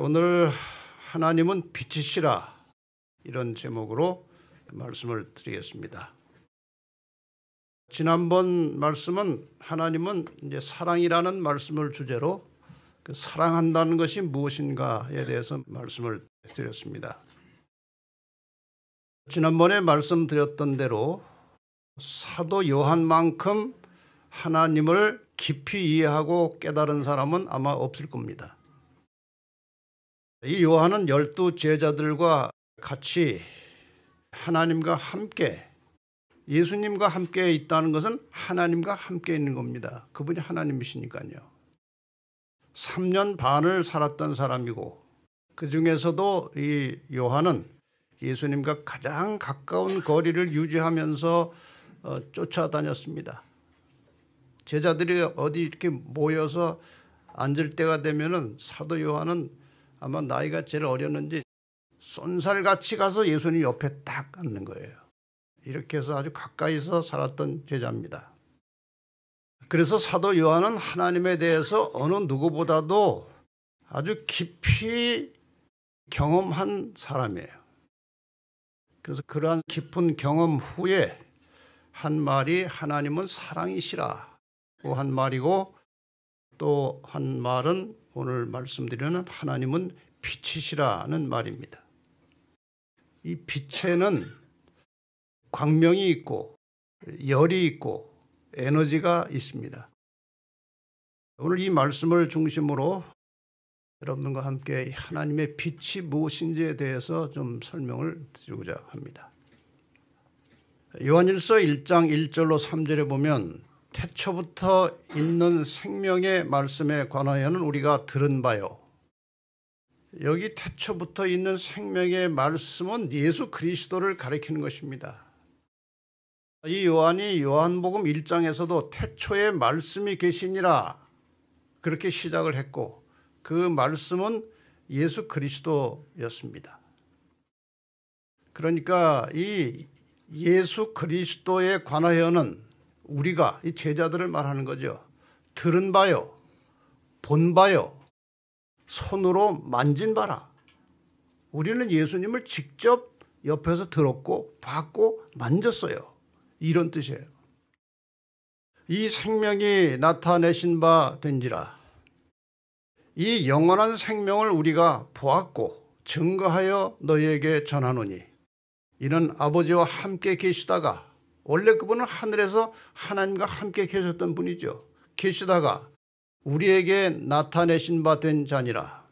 오늘 하나님은 빛이시라 이런 제목으로 말씀을 드리겠습니다. 지난번 말씀은 하나님은 이제 사랑이라는 말씀을 주제로 그 사랑한다는 것이 무엇인가에 대해서 말씀을 드렸습니다. 지난번에 말씀드렸던 대로 사도 요한만큼 하나님을 깊이 이해하고 깨달은 사람은 아마 없을 겁니다. 이 요한은 열두 제자들과 같이 하나님과 함께 예수님과 함께 있다는 것은 하나님과 함께 있는 겁니다. 그분이 하나님이시니까요. 3년 반을 살았던 사람이고 그 중에서도 이 요한은 예수님과 가장 가까운 거리를 유지하면서 어, 쫓아다녔습니다. 제자들이 어디 이렇게 모여서 앉을 때가 되면은 사도 요한은 아마 나이가 제일 어렸는지 쏜살같이 가서 예수님 옆에 딱 앉는 거예요. 이렇게 해서 아주 가까이서 살았던 제자입니다. 그래서 사도 요한은 하나님에 대해서 어느 누구보다도 아주 깊이 경험한 사람이에요. 그래서 그러한 깊은 경험 후에 한 말이 하나님은 사랑이시라고 한 말이고 또한 말은 오늘 말씀드리는 하나님은 빛이시라는 말입니다. 이 빛에는 광명이 있고 열이 있고 에너지가 있습니다. 오늘 이 말씀을 중심으로 여러분과 함께 하나님의 빛이 무엇인지에 대해서 좀 설명을 드리고자 합니다. 요한일서 1장 1절로 3절에 보면 태초부터 있는 생명의 말씀에 관하여는 우리가 들은 바요. 여기 태초부터 있는 생명의 말씀은 예수 그리스도를 가리키는 것입니다. 이 요한이 요한복음 1장에서도 태초에 말씀이 계시니라 그렇게 시작을 했고 그 말씀은 예수 그리스도였습니다. 그러니까 이 예수 그리스도에 관하여는 우리가 이 제자들을 말하는 거죠. 들은 바요, 본 바요, 손으로 만진 바라. 우리는 예수님을 직접 옆에서 들었고 봤고 만졌어요. 이런 뜻이에요. 이 생명이 나타내신 바 된지라. 이 영원한 생명을 우리가 보았고 증거하여 너희에게 전하노니 이는 아버지와 함께 계시다가 원래 그분은 하늘에서 하나님과 함께 계셨던 분이죠. 계시다가 우리에게 나타내신 바 된 자니라.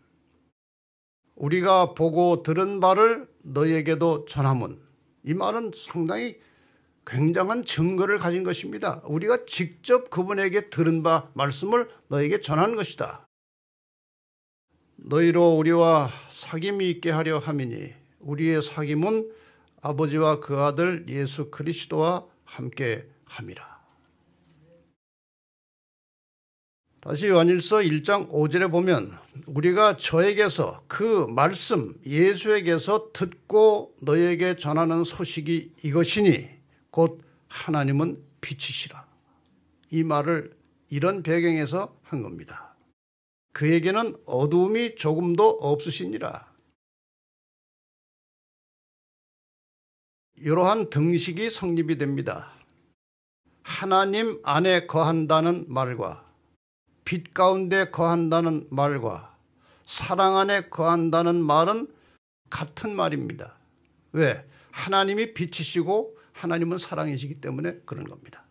우리가 보고 들은 바를 너에게도 전함은 이 말은 상당히 굉장한 증거를 가진 것입니다. 우리가 직접 그분에게 들은 바 말씀을 너에게 전한 것이다. 너희로 우리와 사귐이 있게 하려 함이니 우리의 사귐은 아버지와 그 아들 예수 그리스도와 함께 함이라. 다시 요한일서 1장 5절에 보면 우리가 저에게서 그 말씀 예수에게서 듣고 너에게 전하는 소식이 이것이니 곧 하나님은 빛이시라. 이 말을 이런 배경에서 한 겁니다. 그에게는 어두움이 조금도 없으시니라. 이러한 등식이 성립이 됩니다. 하나님 안에 거한다는 말과 빛 가운데 거한다는 말과 사랑 안에 거한다는 말은 같은 말입니다. 왜? 하나님이 빛이시고 하나님은 사랑이시기 때문에 그런 겁니다.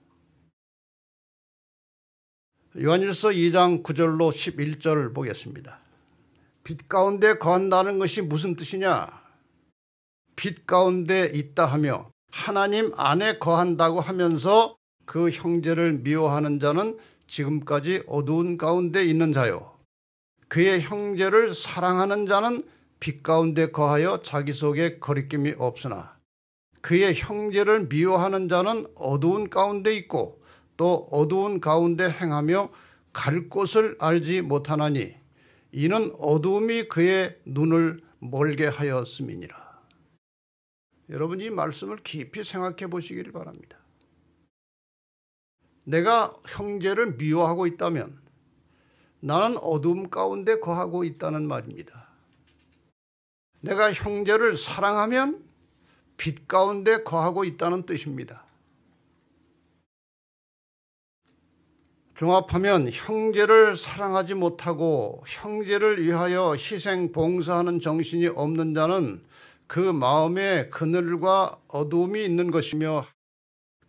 요한일서 2장 9절로 11절 보겠습니다. 빛 가운데 거한다는 것이 무슨 뜻이냐? 빛 가운데 있다 하며 하나님 안에 거한다고 하면서 그 형제를 미워하는 자는 지금까지 어두운 가운데 있는 자요. 그의 형제를 사랑하는 자는 빛 가운데 거하여 자기 속에 거리낌이 없으나 그의 형제를 미워하는 자는 어두운 가운데 있고 또 어두운 가운데 행하며 갈 곳을 알지 못하나니 이는 어두움이 그의 눈을 멀게 하였음이니라. 여러분 이 말씀을 깊이 생각해 보시기를 바랍니다. 내가 형제를 미워하고 있다면 나는 어둠 가운데 거하고 있다는 말입니다. 내가 형제를 사랑하면 빛 가운데 거하고 있다는 뜻입니다. 종합하면 형제를 사랑하지 못하고 형제를 위하여 희생 봉사하는 정신이 없는 자는 그 마음에 그늘과 어둠이 있는 것이며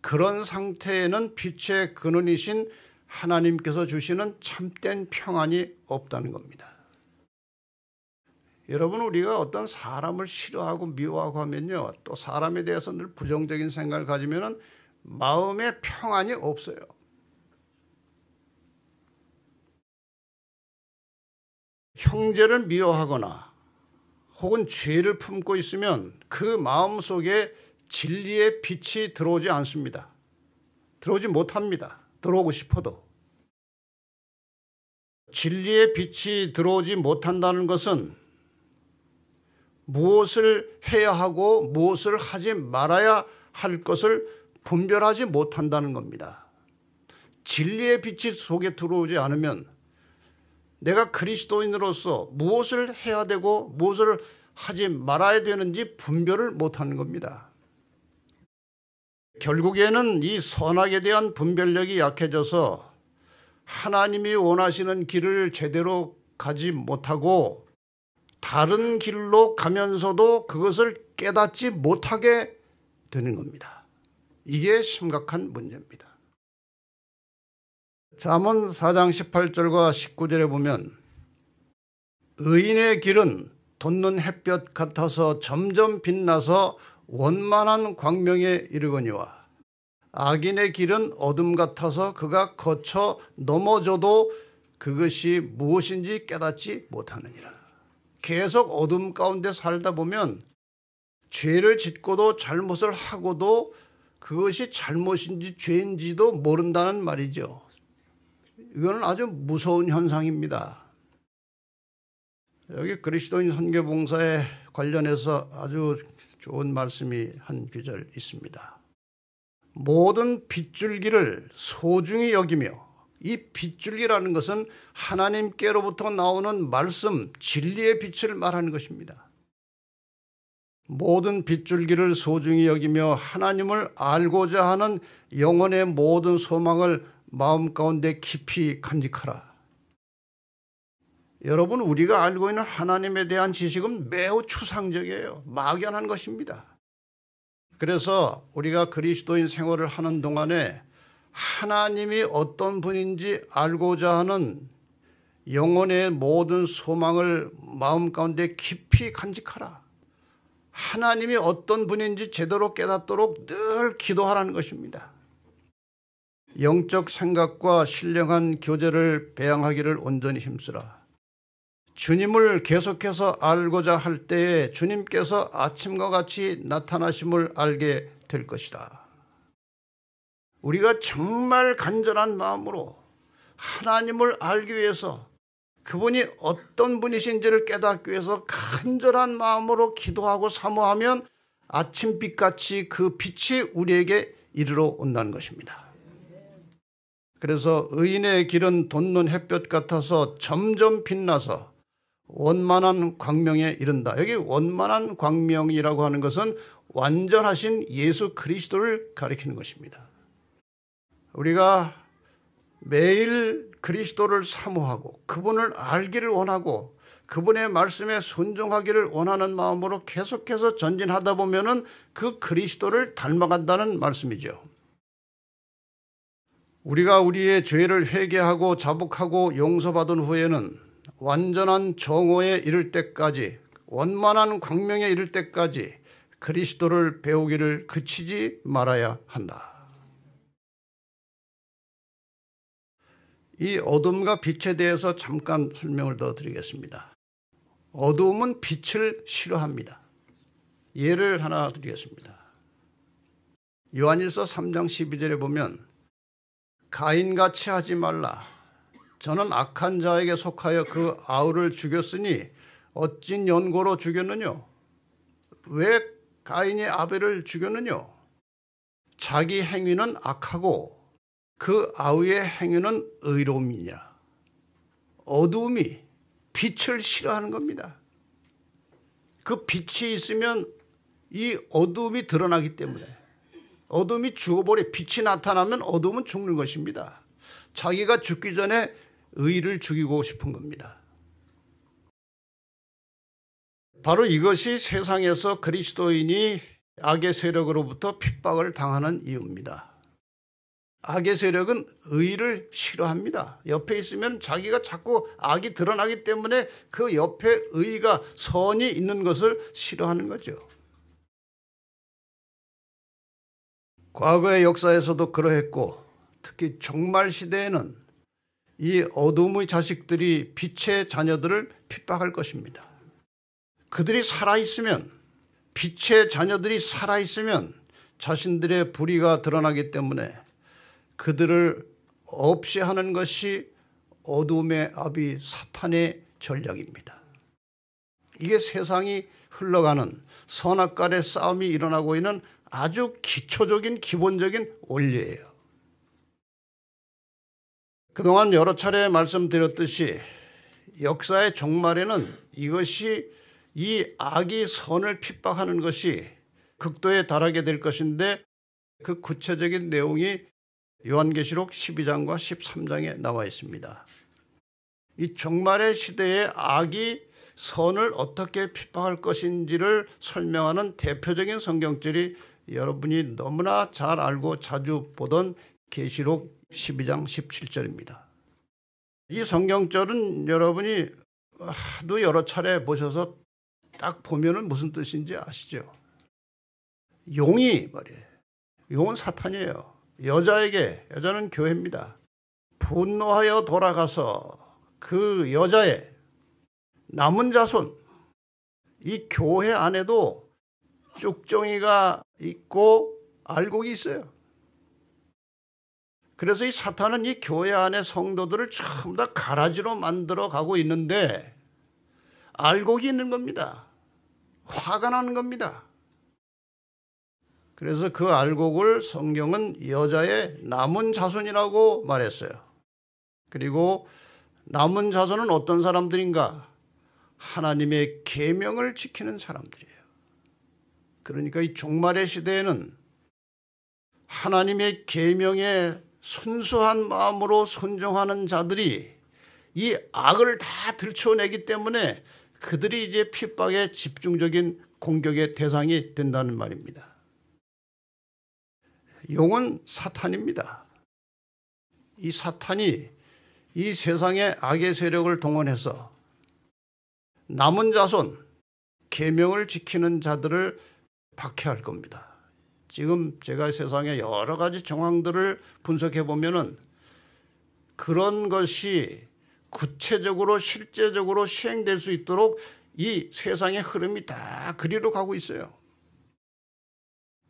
그런 상태에는 빛의 근원이신 하나님께서 주시는 참된 평안이 없다는 겁니다. 여러분 우리가 어떤 사람을 싫어하고 미워하고 하면요. 또 사람에 대해서 늘 부정적인 생각을 가지면은 마음에 평안이 없어요. 형제를 미워하거나 혹은 죄를 품고 있으면 그 마음 속에 진리의 빛이 들어오지 않습니다. 들어오지 못합니다. 들어오고 싶어도. 진리의 빛이 들어오지 못한다는 것은 무엇을 해야 하고 무엇을 하지 말아야 할 것을 분별하지 못한다는 겁니다. 진리의 빛이 속에 들어오지 않으면 내가 그리스도인으로서 무엇을 해야 되고 무엇을 하지 말아야 되는지 분별을 못하는 겁니다. 결국에는 이 선악에 대한 분별력이 약해져서 하나님이 원하시는 길을 제대로 가지 못하고 다른 길로 가면서도 그것을 깨닫지 못하게 되는 겁니다. 이게 심각한 문제입니다. 잠언 4장 18절과 19절에 보면 의인의 길은 돋는 햇볕 같아서 점점 빛나서 원만한 광명에 이르거니와 악인의 길은 어둠 같아서 그가 거쳐 넘어져도 그것이 무엇인지 깨닫지 못하느니라. 계속 어둠 가운데 살다 보면 죄를 짓고도 잘못을 하고도 그것이 잘못인지 죄인지도 모른다는 말이죠. 이거는 아주 무서운 현상입니다. 여기 그리스도인 선교봉사에 관련해서 아주 좋은 말씀이 한 구절 있습니다. 모든 빗줄기를 소중히 여기며 이 빗줄기라는 것은 하나님께로부터 나오는 말씀, 진리의 빛을 말하는 것입니다. 모든 빗줄기를 소중히 여기며 하나님을 알고자 하는 영혼의 모든 소망을 마음 가운데 깊이 간직하라. 여러분, 우리가 알고 있는 하나님에 대한 지식은 매우 추상적이에요. 막연한 것입니다. 그래서 우리가 그리스도인 생활을 하는 동안에 하나님이 어떤 분인지 알고자 하는 영혼의 모든 소망을 마음 가운데 깊이 간직하라. 하나님이 어떤 분인지 제대로 깨닫도록 늘 기도하라는 것입니다. 영적 생각과 신령한 교제를 배양하기를 온전히 힘쓰라. 주님을 계속해서 알고자 할 때에 주님께서 아침과 같이 나타나심을 알게 될 것이다. 우리가 정말 간절한 마음으로 하나님을 알기 위해서 그분이 어떤 분이신지를 깨닫기 위해서 간절한 마음으로 기도하고 사모하면 아침빛같이 그 빛이 우리에게 이르러 온다는 것입니다. 그래서 의인의 길은 돋는 햇볕 같아서 점점 빛나서 원만한 광명에 이른다. 여기 원만한 광명이라고 하는 것은 완전하신 예수 그리스도를 가리키는 것입니다. 우리가 매일 그리스도를 사모하고 그분을 알기를 원하고 그분의 말씀에 순종하기를 원하는 마음으로 계속해서 전진하다 보면은 그 그리스도를 닮아간다는 말씀이죠. 우리가 우리의 죄를 회개하고 자복하고 용서받은 후에는 완전한 정오에 이를 때까지 원만한 광명에 이를 때까지 그리스도를 배우기를 그치지 말아야 한다. 이 어둠과 빛에 대해서 잠깐 설명을 더 드리겠습니다. 어둠은 빛을 싫어합니다. 예를 하나 드리겠습니다. 요한일서 3장 12절에 보면 가인같이 하지 말라. 저는 악한 자에게 속하여 그 아우를 죽였으니 어찐 연고로 죽였느냐? 왜 가인이 아벨을 죽였느냐? 자기 행위는 악하고 그 아우의 행위는 의로움이냐? 어두움이 빛을 싫어하는 겁니다. 그 빛이 있으면 이 어두움이 드러나기 때문에 어둠이 죽어버려 빛이 나타나면 어둠은 죽는 것입니다. 자기가 죽기 전에 의를 죽이고 싶은 겁니다. 바로 이것이 세상에서 그리스도인이 악의 세력으로부터 핍박을 당하는 이유입니다. 악의 세력은 의를 싫어합니다. 옆에 있으면 자기가 자꾸 악이 드러나기 때문에 그 옆에 의가 선이 있는 것을 싫어하는 거죠. 과거의 역사에서도 그러했고 특히 종말 시대에는 이 어둠의 자식들이 빛의 자녀들을 핍박할 것입니다. 그들이 살아있으면 빛의 자녀들이 살아있으면 자신들의 불의가 드러나기 때문에 그들을 없이 하는 것이 어둠의 아비 사탄의 전략입니다. 이게 세상이 흘러가는 선악간의 싸움이 일어나고 있는 아주 기초적인 기본적인 원리예요. 그동안 여러 차례 말씀드렸듯이 역사의 종말에는 이것이 이 악이 선을 핍박하는 것이 극도에 달하게 될 것인데 그 구체적인 내용이 요한계시록 12장과 13장에 나와 있습니다. 이 종말의 시대에 악이 선을 어떻게 핍박할 것인지를 설명하는 대표적인 성경절이 여러분이 너무나 잘 알고 자주 보던 계시록 12장 17절입니다. 이 성경절은 여러분이 하도 여러 차례 보셔서 딱 보면은 무슨 뜻인지 아시죠? 용이 말이에요. 용은 사탄이에요. 여자에게 여자는 교회입니다. 분노하여 돌아가서 그 여자의 남은 자손 이 교회 안에도 쭉정이가 있고 알곡이 있어요. 그래서 이 사탄은 이 교회 안에 성도들을 전부 다 가라지로 만들어 가고 있는데 알곡이 있는 겁니다. 화가 나는 겁니다. 그래서 그 알곡을 성경은 여자의 남은 자손이라고 말했어요. 그리고 남은 자손은 어떤 사람들인가? 하나님의 계명을 지키는 사람들이에요. 그러니까 이 종말의 시대에는 하나님의 계명에 순수한 마음으로 순종하는 자들이 이 악을 다 들춰내기 때문에 그들이 이제 핍박의 집중적인 공격의 대상이 된다는 말입니다. 용은 사탄입니다. 이 사탄이 이 세상의 악의 세력을 동원해서 남은 자손 계명을 지키는 자들을 박해할 겁니다. 지금 제가 세상의 여러 가지 정황들을 분석해 보면은 그런 것이 구체적으로 실제적으로 시행될 수 있도록 이 세상의 흐름이 다 그리로 가고 있어요.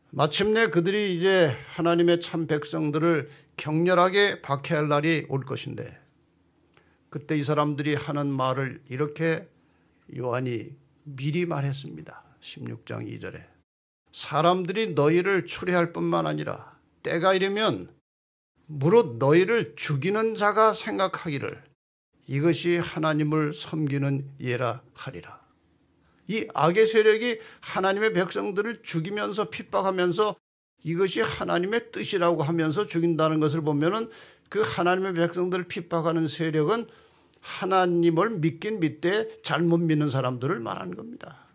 마침내 그들이 이제 하나님의 참 백성들을 격렬하게 박해할 날이 올 것인데 그때 이 사람들이 하는 말을 이렇게 요한이 미리 말했습니다. 16장 2절에 사람들이 너희를 추리할 뿐만 아니라 때가 이르면 무릇 너희를 죽이는 자가 생각하기를 이것이 하나님을 섬기는 예라 하리라. 이 악의 세력이 하나님의 백성들을 죽이면서 핍박하면서 이것이 하나님의 뜻이라고 하면서 죽인다는 것을 보면은 그 하나님의 백성들을 핍박하는 세력은 하나님을 믿긴 믿되 잘못 믿는 사람들을 말하는 겁니다.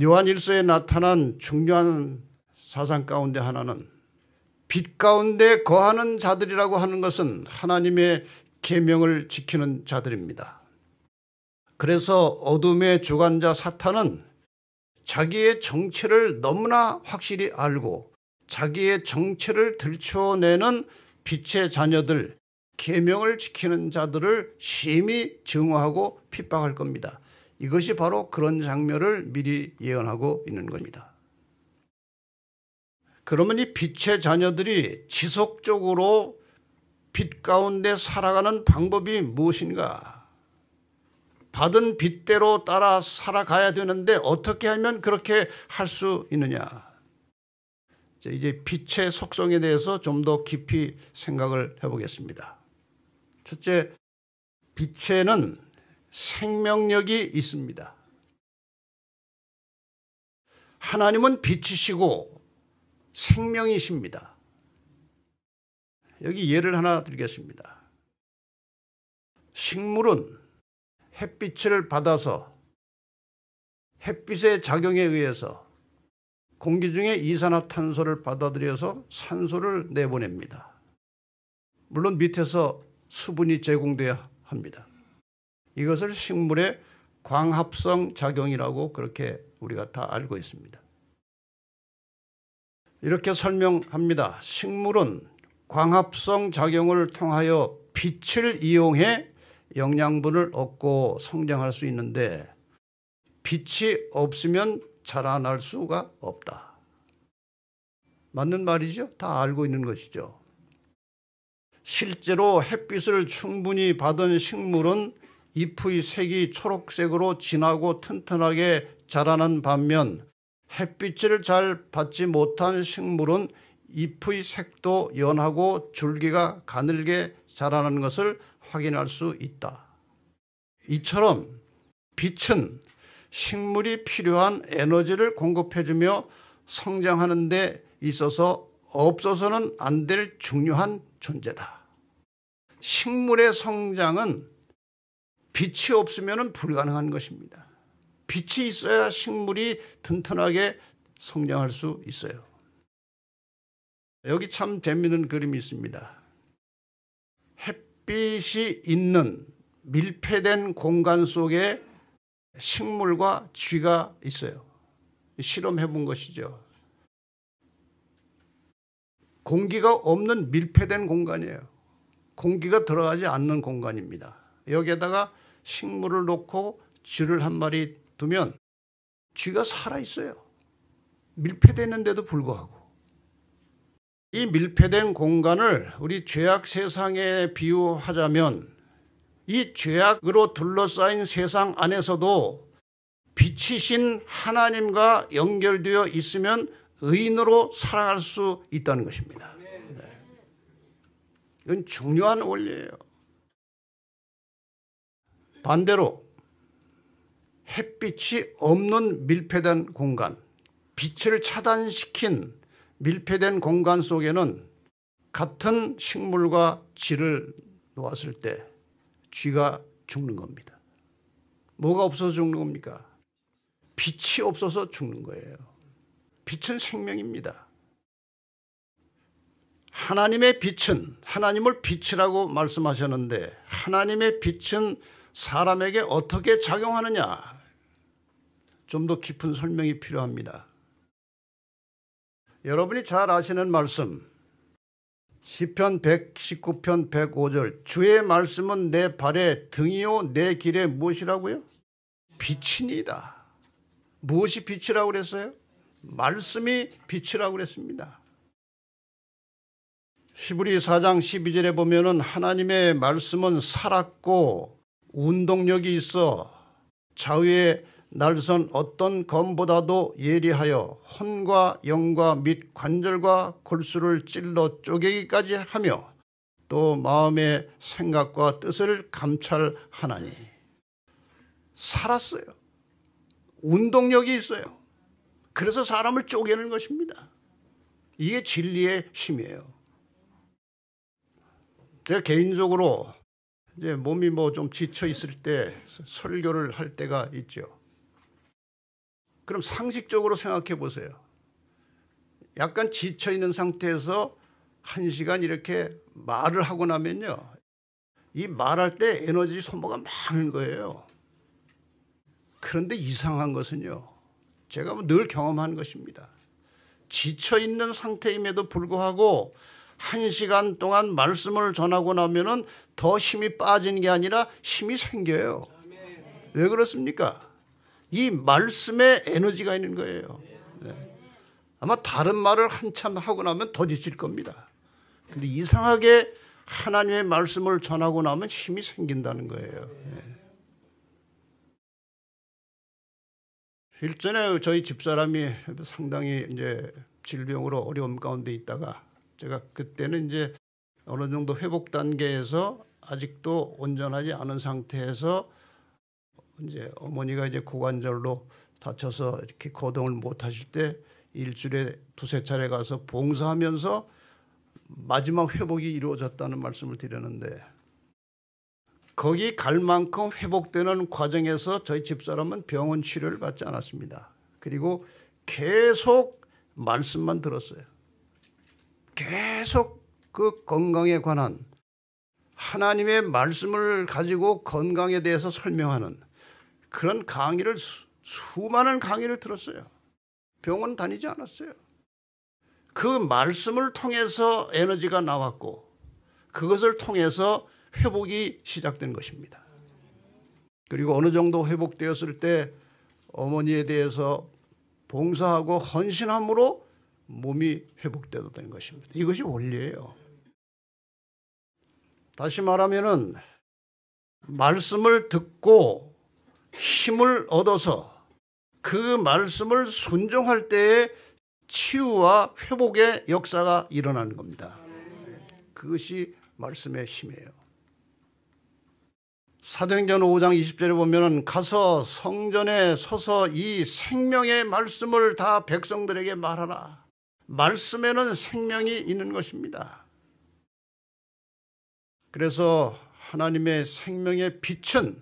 요한일서에 나타난 중요한 사상 가운데 하나는 빛 가운데 거하는 자들이라고 하는 것은 하나님의 계명을 지키는 자들입니다. 그래서 어둠의 주관자 사탄은 자기의 정체를 너무나 확실히 알고 자기의 정체를 들춰내는 빛의 자녀들 계명을 지키는 자들을 심히 증오하고 핍박할 겁니다. 이것이 바로 그런 장면을 미리 예언하고 있는 겁니다. 그러면 이 빛의 자녀들이 지속적으로 빛 가운데 살아가는 방법이 무엇인가? 받은 빛대로 따라 살아가야 되는데 어떻게 하면 그렇게 할 수 있느냐? 이제 빛의 속성에 대해서 좀 더 깊이 생각을 해보겠습니다. 첫째, 빛에는 생명력이 있습니다. 하나님은 빛이시고 생명이십니다. 여기 예를 하나 드리겠습니다. 식물은 햇빛을 받아서 햇빛의 작용에 의해서 공기 중에 이산화탄소를 받아들여서 산소를 내보냅니다. 물론 밑에서 수분이 제공돼야 합니다. 이것을 식물의 광합성 작용이라고 그렇게 우리가 다 알고 있습니다. 이렇게 설명합니다. 식물은 광합성 작용을 통하여 빛을 이용해 영양분을 얻고 성장할 수 있는데 빛이 없으면 자라날 수가 없다. 맞는 말이죠? 다 알고 있는 것이죠. 실제로 햇빛을 충분히 받은 식물은 잎의 색이 초록색으로 진하고 튼튼하게 자라는 반면 햇빛을 잘 받지 못한 식물은 잎의 색도 연하고 줄기가 가늘게 자라는 것을 확인할 수 있다. 이처럼 빛은 식물이 필요한 에너지를 공급해주며 성장하는 데 있어서 없어서는 안 될 중요한 존재다. 식물의 성장은 빛이 없으면 불가능한 것입니다. 빛이 있어야 식물이 튼튼하게 성장할 수 있어요. 여기 참 재미있는 그림이 있습니다. 햇빛이 있는 밀폐된 공간 속에 식물과 쥐가 있어요. 실험해 본 것이죠. 공기가 없는 밀폐된 공간이에요. 공기가 들어가지 않는 공간입니다. 여기에다가 식물을 놓고 쥐를 한 마리 두면 쥐가 살아있어요. 밀폐됐는데도 불구하고. 이 밀폐된 공간을 우리 죄악 세상에 비유하자면 이 죄악으로 둘러싸인 세상 안에서도 빛이신 하나님과 연결되어 있으면 의인으로 살아갈 수 있다는 것입니다. 네. 이건 중요한 원리예요. 반대로 햇빛이 없는 밀폐된 공간, 빛을 차단시킨 밀폐된 공간 속에는 같은 식물과 쥐를 놓았을 때 쥐가 죽는 겁니다. 뭐가 없어서 죽는 겁니까? 빛이 없어서 죽는 거예요. 빛은 생명입니다. 하나님의 빛은 하나님을 빛이라고 말씀하셨는데 하나님의 빛은 사람에게 어떻게 작용하느냐. 좀 더 깊은 설명이 필요합니다. 여러분이 잘 아시는 말씀. 시편 119편 105절 주의 말씀은 내 발의 등이요 내 길의 무엇이라고요? 빛이니다. 무엇이 빛이라고 그랬어요? 말씀이 빛이라고 그랬습니다. 히브리 4장 12절에 보면은 하나님의 말씀은 살았고 운동력이 있어 좌우의 날선 어떤 검보다도 예리하여 혼과 영과 및 관절과 골수를 찔러 쪼개기까지 하며 또 마음의 생각과 뜻을 감찰하나니 살았어요. 운동력이 있어요. 그래서 사람을 쪼개는 것입니다. 이게 진리의 힘이에요. 제가 개인적으로 이제 몸이 뭐 좀 지쳐 있을 때 설교를 할 때가 있죠. 그럼 상식적으로 생각해 보세요. 약간 지쳐 있는 상태에서 한 시간 이렇게 말을 하고 나면요. 이 말할 때 에너지 소모가 많은 거예요. 그런데 이상한 것은요. 제가 뭐 늘 경험한 것입니다. 지쳐 있는 상태임에도 불구하고 한 시간 동안 말씀을 전하고 나면은 더 힘이 빠지는게 아니라 힘이 생겨요. 왜 그렇습니까? 이 말씀에 에너지가 있는 거예요. 네. 아마 다른 말을 한참 하고 나면 더 지칠 겁니다. 근데 이상하게 하나님의 말씀을 전하고 나면 힘이 생긴다는 거예요. 네. 일전에 저희 집사람이 상당히 이제 질병으로 어려움 가운데 있다가 제가 그때는 이제 어느 정도 회복 단계에서 아직도 온전하지 않은 상태에서 이제 어머니가 이제 고관절로 다쳐서 이렇게 거동을 못 하실 때 일주일에 두세 차례 가서 봉사하면서 마지막 회복이 이루어졌다는 말씀을 드렸는데 거기 갈 만큼 회복되는 과정에서 저희 집사람은 병원 치료를 받지 않았습니다. 그리고 계속 말씀만 들었어요. 계속 그 건강에 관한 하나님의 말씀을 가지고 건강에 대해서 설명하는 그런 강의를 수, 수많은 강의를 들었어요. 병원 다니지 않았어요. 그 말씀을 통해서 에너지가 나왔고 그것을 통해서 회복이 시작된 것입니다. 그리고 어느 정도 회복되었을 때 어머니에 대해서 봉사하고 헌신함으로 몸이 회복되었다는 것입니다. 이것이 원리예요. 다시 말하면은 말씀을 듣고 힘을 얻어서 그 말씀을 순종할 때에 치유와 회복의 역사가 일어나는 겁니다. 그것이 말씀의 힘이에요. 사도행전 5장 20절에 보면은 가서 성전에 서서 이 생명의 말씀을 다 백성들에게 말하라. 말씀에는 생명이 있는 것입니다. 그래서 하나님의 생명의 빛은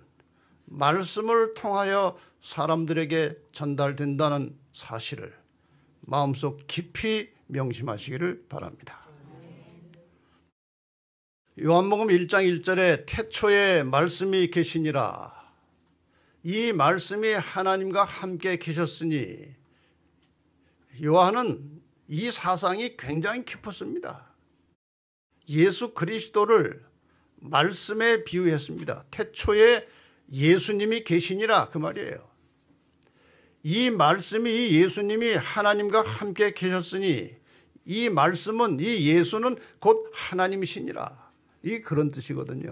말씀을 통하여 사람들에게 전달된다는 사실을 마음속 깊이 명심하시기를 바랍니다. 요한복음 1장 1절에 태초에 말씀이 계시니라 이 말씀이 하나님과 함께 계셨으니 요한은 이 사상이 굉장히 깊었습니다. 예수 그리스도를 말씀에 비유했습니다. 태초에 예수님이 계시니라 그 말이에요. 이 말씀이 예수님이 하나님과 함께 계셨으니 이 말씀은 이 예수는 곧 하나님이시니라. 이 그런 뜻이거든요.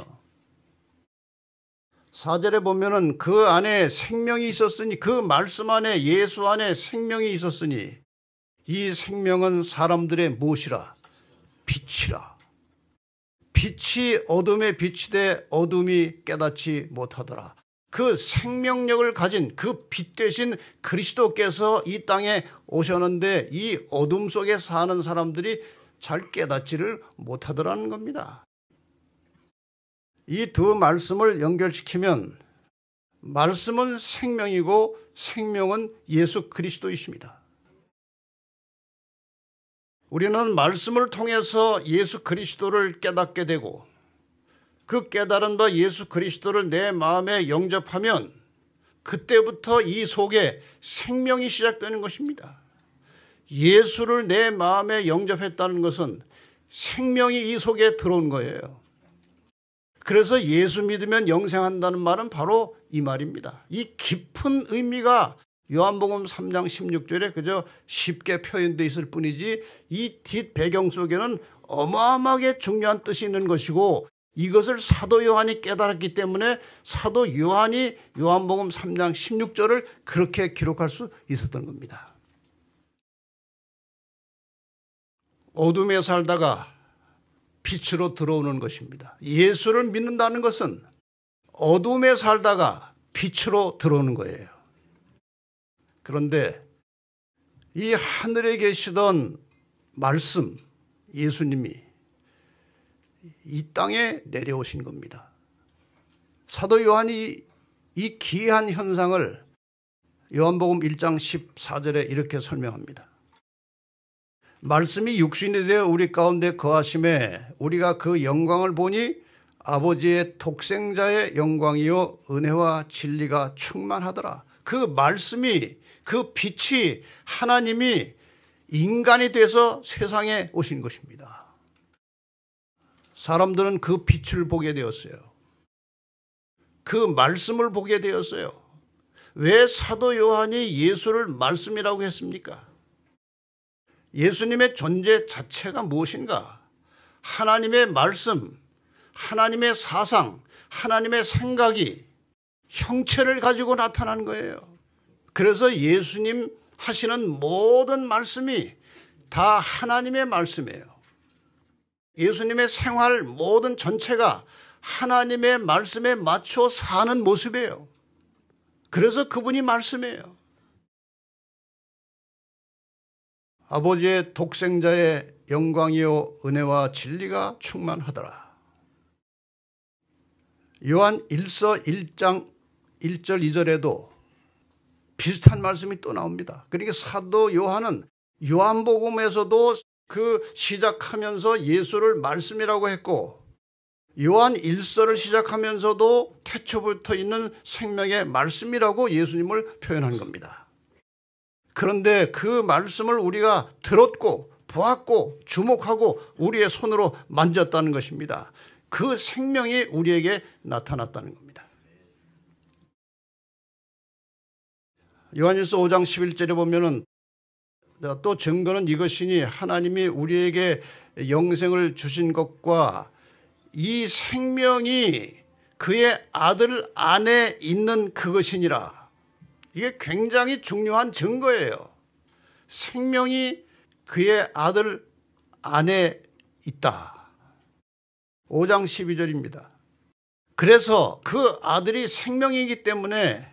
사절에 보면은 그 안에 생명이 있었으니 그 말씀 안에 예수 안에 생명이 있었으니 이 생명은 사람들의 무엇이라? 빛이라. 빛이 어둠에 빛이 되 어둠이 깨닫지 못하더라. 그 생명력을 가진 그 빛 대신 그리스도께서 이 땅에 오셨는데 이 어둠 속에 사는 사람들이 잘 깨닫지를 못하더라는 겁니다. 이 두 말씀을 연결시키면 말씀은 생명이고 생명은 예수 그리스도이십니다. 우리는 말씀을 통해서 예수 그리스도를 깨닫게 되고 그 깨달은 바 예수 그리스도를 내 마음에 영접하면 그때부터 이 속에 생명이 시작되는 것입니다. 예수를 내 마음에 영접했다는 것은 생명이 이 속에 들어온 거예요. 그래서 예수 믿으면 영생한다는 말은 바로 이 말입니다. 이 깊은 의미가 요한복음 3장 16절에 그저 쉽게 표현되어 있을 뿐이지 이 뒷 배경 속에는 어마어마하게 중요한 뜻이 있는 것이고 이것을 사도 요한이 깨달았기 때문에 사도 요한이 요한복음 3장 16절을 그렇게 기록할 수 있었던 겁니다. 어둠에 살다가 빛으로 들어오는 것입니다. 예수를 믿는다는 것은 어둠에 살다가 빛으로 들어오는 거예요. 그런데 이 하늘에 계시던 말씀 예수님이 이 땅에 내려오신 겁니다. 사도 요한이 이 기이한 현상을 요한복음 1장 14절에 이렇게 설명합니다. 말씀이 육신이 되어 우리 가운데 거하심에 우리가 그 영광을 보니 아버지의 독생자의 영광이요 은혜와 진리가 충만하더라. 그 말씀이 그 빛이 하나님이 인간이 돼서 세상에 오신 것입니다. 사람들은 그 빛을 보게 되었어요. 그 말씀을 보게 되었어요. 왜 사도 요한이 예수를 말씀이라고 했습니까? 예수님의 존재 자체가 무엇인가? 하나님의 말씀, 하나님의 사상, 하나님의 생각이 형체를 가지고 나타난 거예요. 그래서 예수님 하시는 모든 말씀이 다 하나님의 말씀이에요. 예수님의 생활 모든 전체가 하나님의 말씀에 맞춰 사는 모습이에요. 그래서 그분이 말씀이에요. 아버지의 독생자의 영광이요 은혜와 진리가 충만하더라. 요한 1서 1장 1절 2절에도 비슷한 말씀이 또 나옵니다. 그러니까 사도 요한은 요한복음에서도 그 시작하면서 예수를 말씀이라고 했고 요한 1서를 시작하면서도 태초부터 있는 생명의 말씀이라고 예수님을 표현한 겁니다. 그런데 그 말씀을 우리가 들었고 보았고 주목하고 우리의 손으로 만졌다는 것입니다. 그 생명이 우리에게 나타났다는 겁니다. 요한일서 5장 11절에 보면은 또 증거는 이것이니 하나님이 우리에게 영생을 주신 것과 이 생명이 그의 아들 안에 있는 그것이니라. 이게 굉장히 중요한 증거예요. 생명이 그의 아들 안에 있다. 5장 12절입니다. 그래서 그 아들이 생명이기 때문에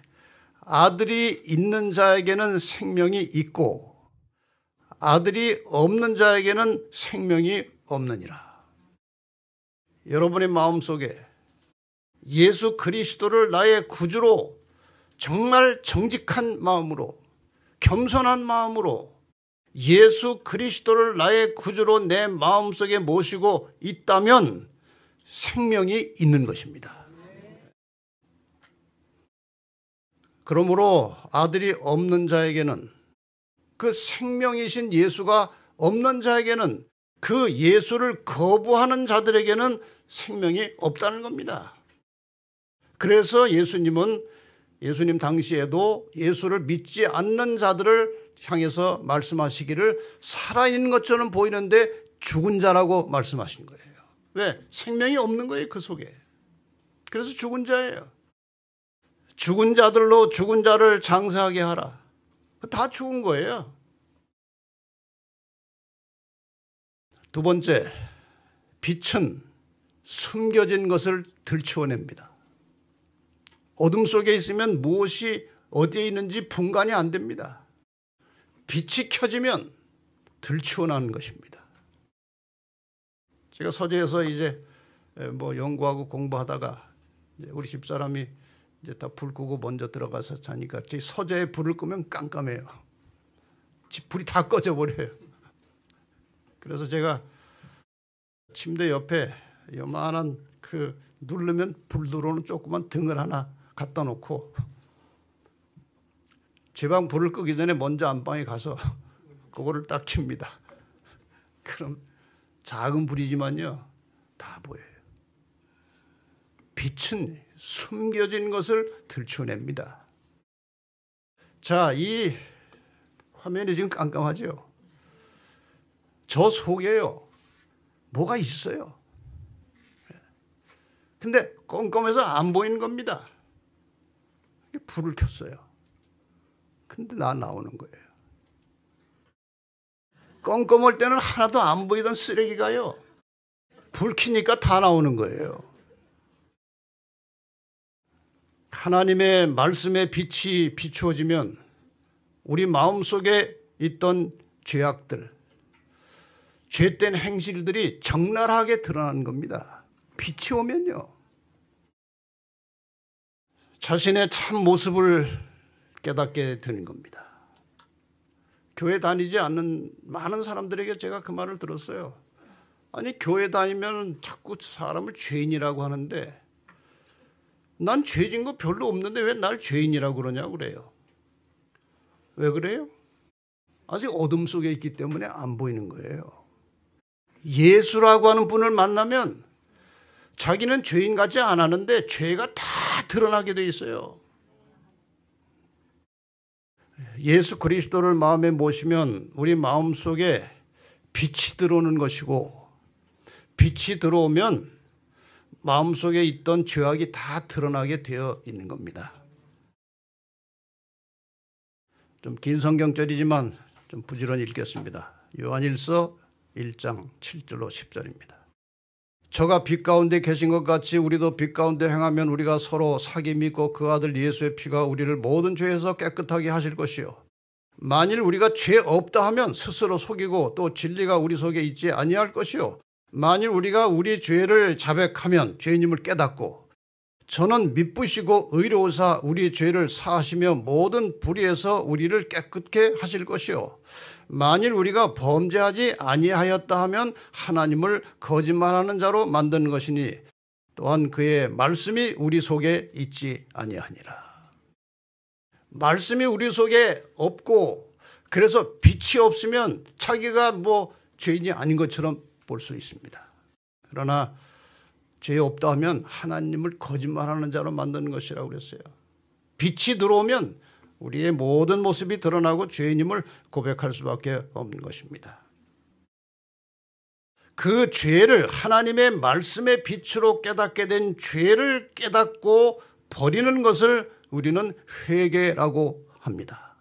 아들이 있는 자에게는 생명이 있고 아들이 없는 자에게는 생명이 없느니라. 여러분의 마음속에 예수 그리스도를 나의 구주로 정말 정직한 마음으로 겸손한 마음으로 예수 그리스도를 나의 구주로 내 마음속에 모시고 있다면 생명이 있는 것입니다. 그러므로 아들이 없는 자에게는 그 생명이신 예수가 없는 자에게는 그 예수를 거부하는 자들에게는 생명이 없다는 겁니다. 그래서 예수님은 예수님 당시에도 예수를 믿지 않는 자들을 향해서 말씀하시기를 살아있는 것처럼 보이는데 죽은 자라고 말씀하신 거예요. 왜? 생명이 없는 거예요, 그 속에. 그래서 죽은 자예요. 죽은 자들로 죽은 자를 장사하게 하라. 다 죽은 거예요. 두 번째, 빛은 숨겨진 것을 들추어냅니다. 어둠 속에 있으면 무엇이 어디에 있는지 분간이 안 됩니다. 빛이 켜지면 들추어나는 것입니다. 제가 서재에서 이제 뭐 연구하고 공부하다가 우리 집사람이 이제 다 불 끄고 먼저 들어가서 자니까 제 서재에 불을 끄면 깜깜해요. 불이 다 꺼져 버려요. 그래서 제가 침대 옆에 요만한 그 누르면 불 들어오는 조그만 등을 하나 갖다 놓고 제 방 불을 끄기 전에 먼저 안방에 가서 그거를 딱켭니다 그럼 작은 불이지만요. 다 보여요. 빛은 숨겨진 것을 들춰냅니다. 자, 이 화면이 지금 깜깜하죠? 저 속에요. 뭐가 있어요. 근데 꼼꼼해서 안 보이는 겁니다. 불을 켰어요. 근데 나 나오는 거예요. 꼼꼼할 때는 하나도 안 보이던 쓰레기가요. 불키니까다 나오는 거예요. 하나님의 말씀의 빛이 비추어지면 우리 마음속에 있던 죄악들, 죄된 행실들이 적나라하게 드러나는 겁니다. 빛이 오면요. 자신의 참 모습을 깨닫게 되는 겁니다. 교회 다니지 않는 많은 사람들에게 제가 그 말을 들었어요. 아니, 교회 다니면 자꾸 사람을 죄인이라고 하는데 난 죄진 거 별로 없는데 왜 날 죄인이라고 그러냐 그래요. 왜 그래요? 아직 어둠 속에 있기 때문에 안 보이는 거예요. 예수라고 하는 분을 만나면 자기는 죄인 같지 않았는데 죄가 다 드러나게 돼 있어요. 예수 그리스도를 마음에 모시면 우리 마음 속에 빛이 들어오는 것이고 빛이 들어오면 마음속에 있던 죄악이 다 드러나게 되어 있는 겁니다. 좀 긴 성경절이지만 좀 부지런히 읽겠습니다. 요한일서 1장 7절로 10절입니다. 저가 빛 가운데 계신 것 같이 우리도 빛 가운데 행하면 우리가 서로 사귐 있고 그 아들 예수의 피가 우리를 모든 죄에서 깨끗하게 하실 것이요. 만일 우리가 죄 없다 하면 스스로 속이고 또 진리가 우리 속에 있지 아니할 것이요. 만일 우리가 우리 죄를 자백하면 죄인임을 깨닫고 저는 믿부시고 의로우사 우리 죄를 사하시며 모든 불의에서 우리를 깨끗게 하실 것이요 만일 우리가 범죄하지 아니하였다 하면 하나님을 거짓말하는 자로 만든 것이니 또한 그의 말씀이 우리 속에 있지 아니하니라 말씀이 우리 속에 없고 그래서 빛이 없으면 자기가 뭐 죄인이 아닌 것처럼 볼수 있습니다. 그러나 죄 없다 하면 하나님을 거짓말하는 자로 만드는 것이라고 그랬어요. 빛이 들어오면 우리의 모든 모습이 드러나고 죄인임을 고백할 수밖에 없는 것입니다. 그 죄를 하나님의 말씀의 빛으로 깨닫게 된 죄를 깨닫고 버리는 것을 우리는 회개라고 합니다.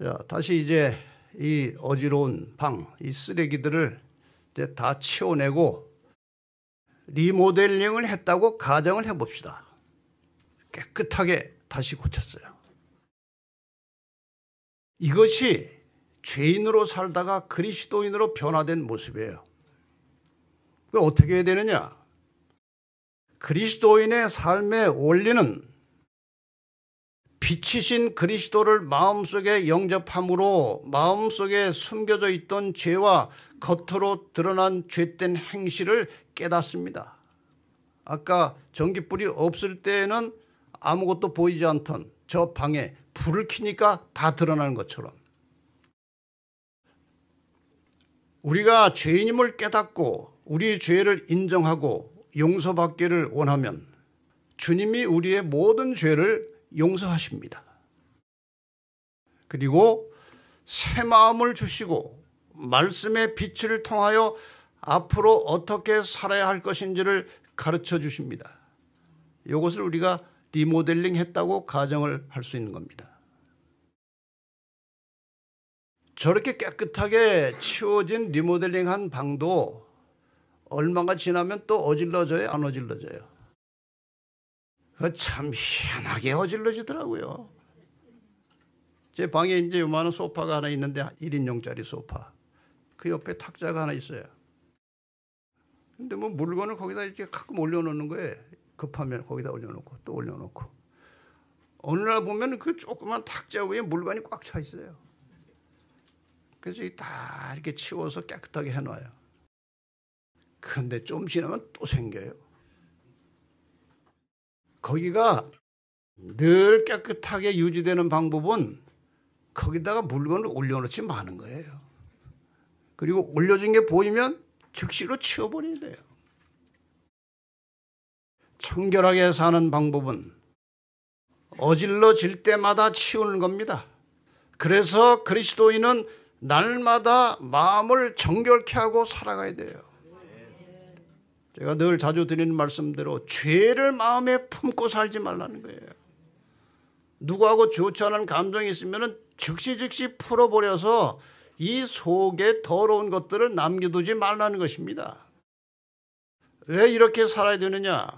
자, 다시 이제 이 어지러운 방, 이 쓰레기들을 이제 다 치워내고 리모델링을 했다고 가정을 해봅시다. 깨끗하게 다시 고쳤어요. 이것이 죄인으로 살다가 그리스도인으로 변화된 모습이에요. 그 어떻게 해야 되느냐? 그리스도인의 삶의 원리는 빛이신 그리스도를 마음속에 영접함으로 마음속에 숨겨져 있던 죄와 겉으로 드러난 죄된 행실을 깨닫습니다. 아까 전기불이 없을 때에는 아무것도 보이지 않던 저 방에 불을 켜니까 다 드러나는 것처럼 우리가 죄인임을 깨닫고 우리 죄를 인정하고 용서받기를 원하면 주님이 우리의 모든 죄를 용서하십니다. 그리고 새 마음을 주시고 말씀의 빛을 통하여 앞으로 어떻게 살아야 할 것인지를 가르쳐 주십니다. 이것을 우리가 리모델링 했다고 가정을 할 수 있는 겁니다. 저렇게 깨끗하게 치워진 리모델링 한 방도 얼마가 지나면 또 어질러져요? 안 어질러져요? 그 참 희한하게 어질러지더라고요. 제 방에 이제 요만한 소파가 하나 있는데 1인용짜리 소파. 그 옆에 탁자가 하나 있어요. 근데 뭐 물건을 거기다 이렇게 가끔 올려놓는 거예요. 급하면 거기다 올려놓고 또 올려놓고. 어느 날 보면 그 조그만 탁자 위에 물건이 꽉 차 있어요. 그래서 다 이렇게 치워서 깨끗하게 해놔요. 근데 좀 지나면 또 생겨요. 거기가 늘 깨끗하게 유지되는 방법은 거기다가 물건을 올려놓지 마는 거예요. 그리고 올려진게 보이면 즉시로 치워버려야 돼요. 청결하게 사는 방법은 어질러질 때마다 치우는 겁니다. 그래서 그리스도인은 날마다 마음을 정결케 하고 살아가야 돼요. 제가 늘 자주 드리는 말씀대로 죄를 마음에 품고 살지 말라는 거예요. 누구하고 좋지 않은 감정이 있으면 즉시 즉시 풀어버려서 이 속에 더러운 것들을 남겨두지 말라는 것입니다. 왜 이렇게 살아야 되느냐?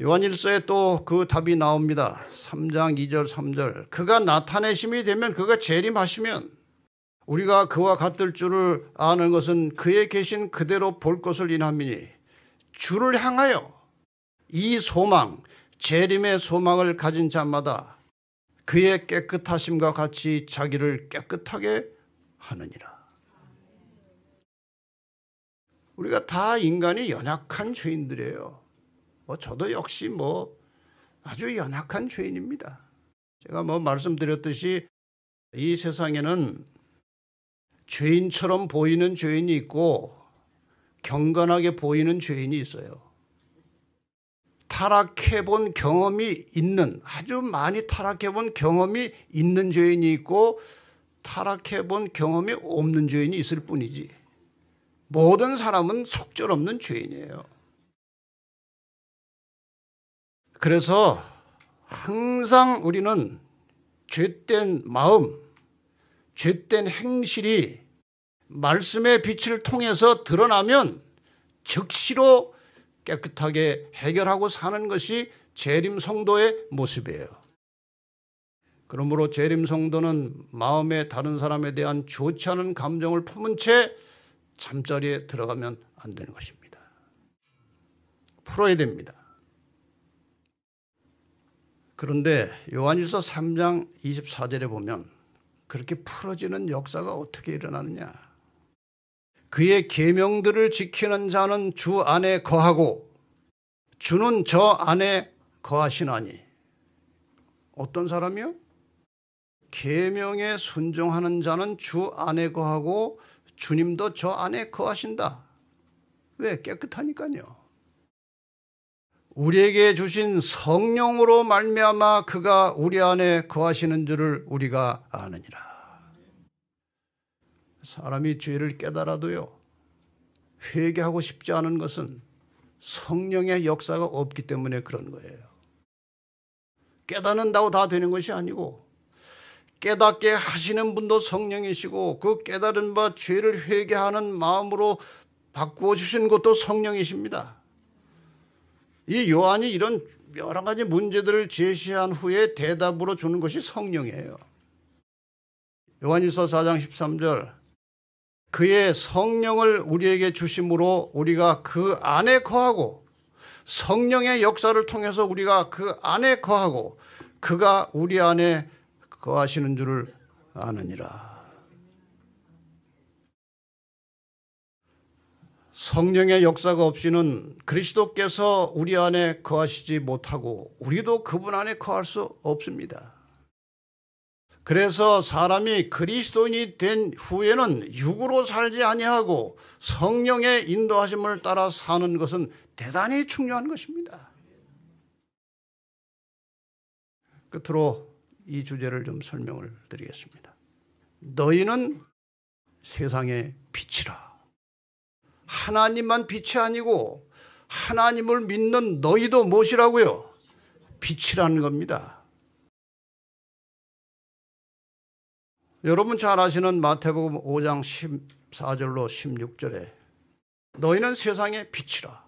요한일서에 또 그 답이 나옵니다. 3장 2절 3절. 그가 나타내심이 되면 그가 재림하시면 우리가 그와 같을 줄을 아는 것은 그에 계신 그대로 볼 것을 인함이니 주를 향하여 이 소망 재림의 소망을 가진 자마다 그의 깨끗하심과 같이 자기를 깨끗하게 하느니라. 우리가 다 인간이 연약한 죄인들이에요. 뭐 저도 역시 뭐 아주 연약한 죄인입니다. 제가 뭐 말씀드렸듯이 이 세상에는 죄인처럼 보이는 죄인이 있고 경건하게 보이는 죄인이 있어요. 타락해본 경험이 있는 아주 많이 타락해본 경험이 있는 죄인이 있고 타락해본 경험이 없는 죄인이 있을 뿐이지 모든 사람은 속절없는 죄인이에요. 그래서 항상 우리는 죄된 마음 죄된 행실이 말씀의 빛을 통해서 드러나면 즉시로 깨끗하게 해결하고 사는 것이 재림 성도의 모습이에요. 그러므로 재림 성도는 마음에 다른 사람에 대한 좋지 않은 감정을 품은 채 잠자리에 들어가면 안 되는 것입니다. 풀어야 됩니다. 그런데 요한일서 3장 24절에 보면 그렇게 풀어지는 역사가 어떻게 일어나느냐. 그의 계명들을 지키는 자는 주 안에 거하고 주는 저 안에 거하시나니 어떤 사람이요? 계명에 순종하는 자는 주 안에 거하고 주님도 저 안에 거하신다. 왜 깨끗하니까요. 우리에게 주신 성령으로 말미암아 그가 우리 안에 거하시는 줄을 우리가 아느니라. 사람이 죄를 깨달아도요. 회개하고 싶지 않은 것은 성령의 역사가 없기 때문에 그런 거예요. 깨닫는다고 다 되는 것이 아니고 깨닫게 하시는 분도 성령이시고 그 깨달은 바 죄를 회개하는 마음으로 바꾸어 주신 것도 성령이십니다. 이 요한이 이런 여러 가지 문제들을 제시한 후에 대답으로 주는 것이 성령이에요. 요한일서 4장 13절 그의 성령을 우리에게 주심으로 우리가 그 안에 거하고 성령의 역사를 통해서 우리가 그 안에 거하고 그가 우리 안에 거하시는 줄을 아느니라. 성령의 역사가 없이는 그리스도께서 우리 안에 거하시지 못하고 우리도 그분 안에 거할 수 없습니다. 그래서 사람이 그리스도인이 된 후에는 육으로 살지 아니하고 성령의 인도하심을 따라 사는 것은 대단히 중요한 것입니다. 끝으로 이 주제를 좀 설명을 드리겠습니다. 너희는 세상의 빛이라. 하나님만 빛이 아니고 하나님을 믿는 너희도 무엇이라고요? 빛이라는 겁니다. 여러분 잘 아시는 마태복음 5장 14절로 16절에 너희는 세상의 빛이라.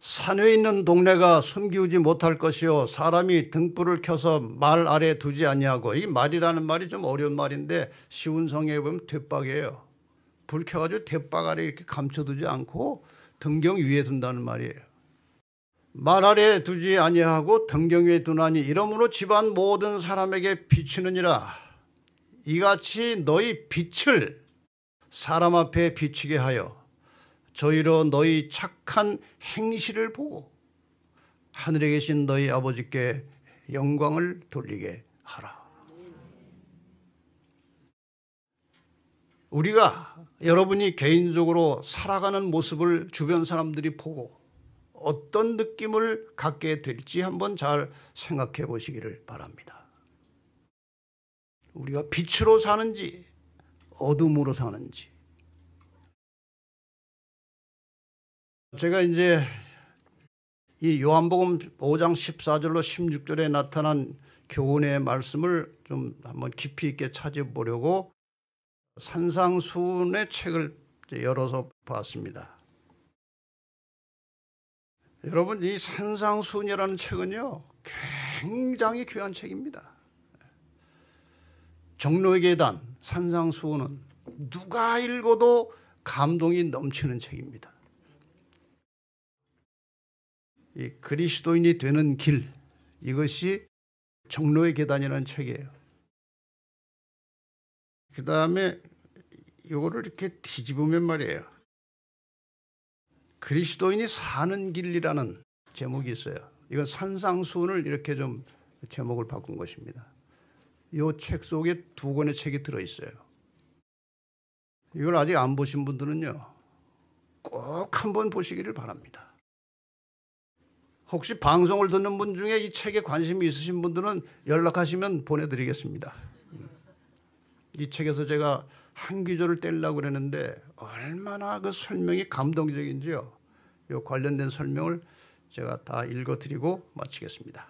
산에 있는 동네가 숨기우지 못할 것이요 사람이 등불을 켜서 말 아래 두지 아니하고 이 말이라는 말이 좀 어려운 말인데 쉬운 성에 보면 뒷박이에요. 불 켜가지고 대바가리 이렇게 감춰두지 않고 등경 위에 둔다는 말이에요. 말 아래 두지 아니하고 등경 위에 두나니 이러므로 집안 모든 사람에게 비치느니라. 이같이 너희 빛을 사람 앞에 비치게 하여 저희로 너희 착한 행실을 보고 하늘에 계신 너희 아버지께 영광을 돌리게 하라. 우리가 여러분이 개인적으로 살아가는 모습을 주변 사람들이 보고 어떤 느낌을 갖게 될지 한번 잘 생각해 보시기를 바랍니다. 우리가 빛으로 사는지 어둠으로 사는지. 제가 이제 이 요한복음 5장 14절로 16절에 나타난 교훈의 말씀을 좀 한번 깊이 있게 찾아보려고 산상수훈의 책을 열어서 봤습니다. 여러분 이 산상수훈이라는 책은요 굉장히 귀한 책입니다. 정로 계단 산상수훈은 누가 읽어도 감동이 넘치는 책입니다. 이 그리스도인이 되는 길 이것이 정로의 계단이라는 책이에요. 그 다음에 요거를 이렇게 뒤집으면 말이에요. 그리스도인이 사는 길이라는 제목이 있어요. 이건 산상수훈을 이렇게 좀 제목을 바꾼 것입니다. 요책 속에 두 권의 책이 들어 있어요. 이걸 아직 안 보신 분들은요. 꼭 한번 보시기를 바랍니다. 혹시 방송을 듣는 분 중에 이 책에 관심이 있으신 분들은 연락하시면 보내 드리겠습니다. 이 책에서 제가 한 귀절을 떼려고 그랬는데 얼마나 그 설명이 감동적인지요. 요 관련된 설명을 제가 다 읽어드리고 마치겠습니다.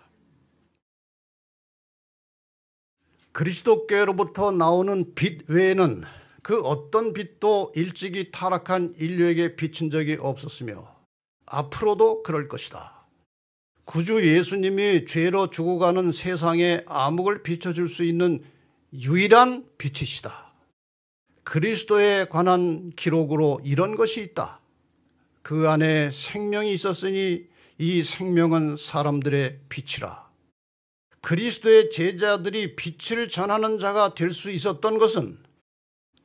그리스도께로부터 나오는 빛 외에는 그 어떤 빛도 일찍이 타락한 인류에게 비친 적이 없었으며 앞으로도 그럴 것이다. 구주 예수님이 죄로 죽어가는 세상에 암흑을 비춰줄 수 있는 유일한 빛이시다. 그리스도에 관한 기록으로 이런 것이 있다. 그 안에 생명이 있었으니 이 생명은 사람들의 빛이라. 그리스도의 제자들이 빛을 전하는 자가 될 수 있었던 것은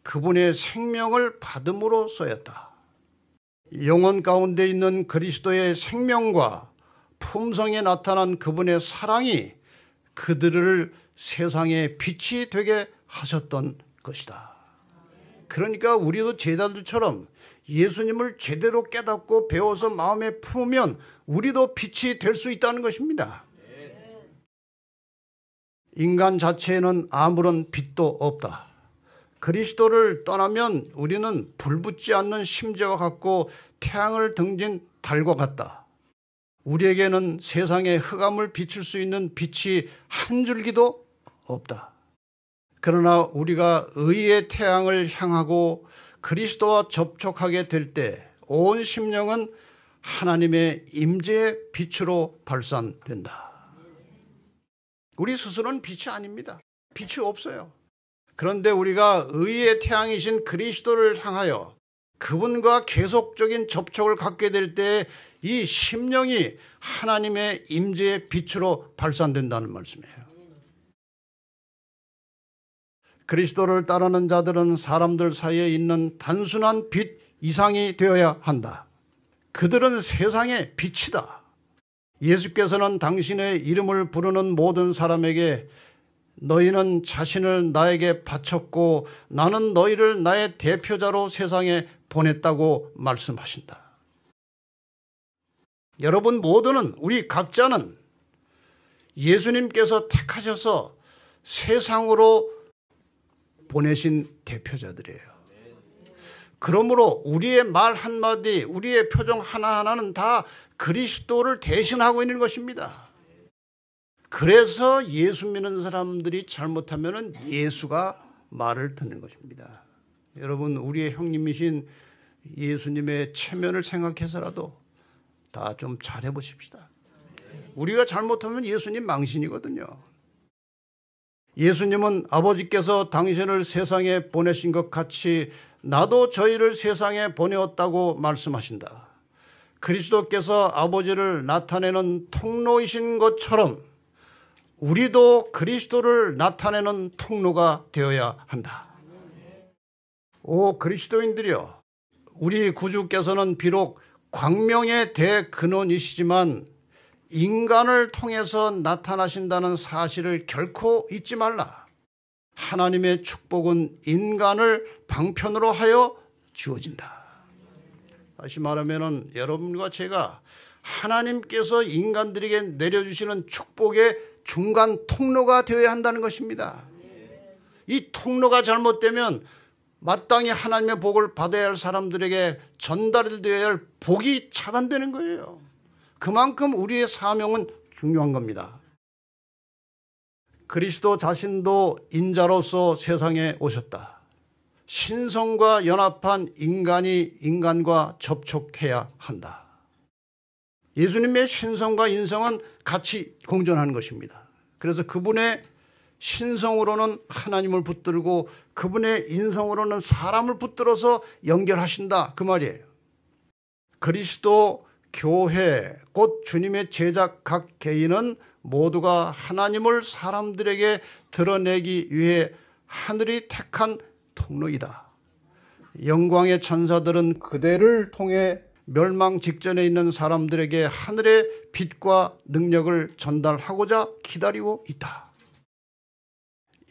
그분의 생명을 받음으로써였다. 영혼 가운데 있는 그리스도의 생명과 품성에 나타난 그분의 사랑이 그들을 세상의 빛이 되게 하셨던 것이다. 그러니까 우리도 제자들처럼 예수님을 제대로 깨닫고 배워서 마음에 품으면 우리도 빛이 될 수 있다는 것입니다. 인간 자체에는 아무런 빛도 없다. 그리스도를 떠나면 우리는 불붙지 않는 심재와 같고 태양을 등진 달과 같다. 우리에게는 세상의 흑암을 비출 수 있는 빛이 한 줄기도 없다. 그러나 우리가 의의 태양을 향하고 그리스도와 접촉하게 될 때 온 심령은 하나님의 임재의 빛으로 발산된다. 우리 스스로는 빛이 아닙니다. 빛이 없어요. 그런데 우리가 의의 태양이신 그리스도를 향하여 그분과 계속적인 접촉을 갖게 될 때 이 심령이 하나님의 임재의 빛으로 발산된다는 말씀이에요. 그리스도를 따르는 자들은 사람들 사이에 있는 단순한 빛 이상이 되어야 한다. 그들은 세상의 빛이다. 예수께서는 당신의 이름을 부르는 모든 사람에게 너희는 자신을 나에게 바쳤고 나는 너희를 나의 대표자로 세상에 보냈다고 말씀하신다. 여러분 모두는 우리 각자는 예수님께서 택하셔서 세상으로 보내신 대표자들이에요. 그러므로 우리의 말 한마디, 우리의 표정 하나하나는 다 그리스도를 대신하고 있는 것입니다. 그래서 예수 믿는 사람들이 잘못하면 예수가 말을 듣는 것입니다. 여러분, 우리의 형님이신 예수님의 체면을 생각해서라도 다 좀 잘해보십시다. 우리가 잘못하면 예수님 망신이거든요. 예수님은 아버지께서 당신을 세상에 보내신 것 같이 나도 저희를 세상에 보내었다고 말씀하신다. 그리스도께서 아버지를 나타내는 통로이신 것처럼 우리도 그리스도를 나타내는 통로가 되어야 한다. 오 그리스도인들이여 우리 구주께서는 비록 광명의 대근원이시지만 인간을 통해서 나타나신다는 사실을 결코 잊지 말라. 하나님의 축복은 인간을 방편으로 하여 주어진다. 다시 말하면 여러분과 제가 하나님께서 인간들에게 내려주시는 축복의 중간 통로가 되어야 한다는 것입니다. 이 통로가 잘못되면 마땅히 하나님의 복을 받아야 할 사람들에게 전달되어야 할 복이 차단되는 거예요. 그만큼 우리의 사명은 중요한 겁니다. 그리스도 자신도 인자로서 세상에 오셨다. 신성과 연합한 인간이 인간과 접촉해야 한다. 예수님의 신성과 인성은 같이 공존하는 것입니다. 그래서 그분의 신성으로는 하나님을 붙들고 그분의 인성으로는 사람을 붙들어서 연결하신다. 그 말이에요. 그리스도 교회 곧 주님의 제자 각 개인은 모두가 하나님을 사람들에게 드러내기 위해 하늘이 택한 통로이다. 영광의 천사들은 그대를 통해 멸망 직전에 있는 사람들에게 하늘의 빛과 능력을 전달하고자 기다리고 있다.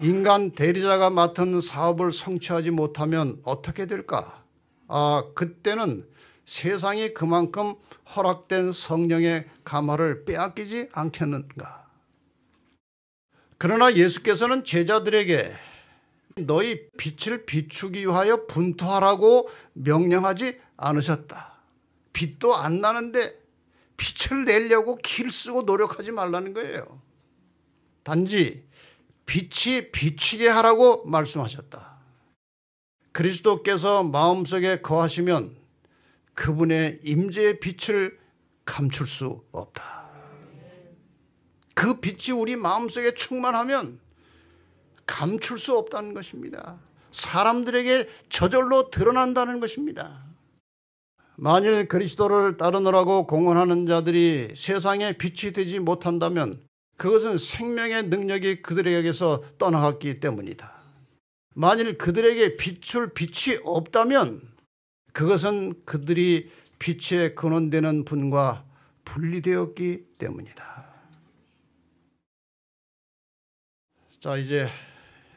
인간 대리자가 맡은 사업을 성취하지 못하면 어떻게 될까? 아, 그때는 세상이 그만큼 허락된 성령의 가마를 빼앗기지 않겠는가. 그러나 예수께서는 제자들에게 너희 빛을 비추기 위하여 분투하라고 명령하지 않으셨다. 빛도 안 나는데 빛을 내려고 길쓰고 노력하지 말라는 거예요. 단지 빛이 비치게 하라고 말씀하셨다. 그리스도께서 마음속에 거하시면 그분의 임재의 빛을 감출 수 없다. 그 빛이 우리 마음속에 충만하면 감출 수 없다는 것입니다. 사람들에게 저절로 드러난다는 것입니다. 만일 그리스도를 따르느라고 공헌하는 자들이 세상에 빛이 되지 못한다면 그것은 생명의 능력이 그들에게서 떠나갔기 때문이다. 만일 그들에게 비출 빛이 없다면 그것은 그들이 빛의 근원되는 분과 분리되었기 때문이다. 자, 이제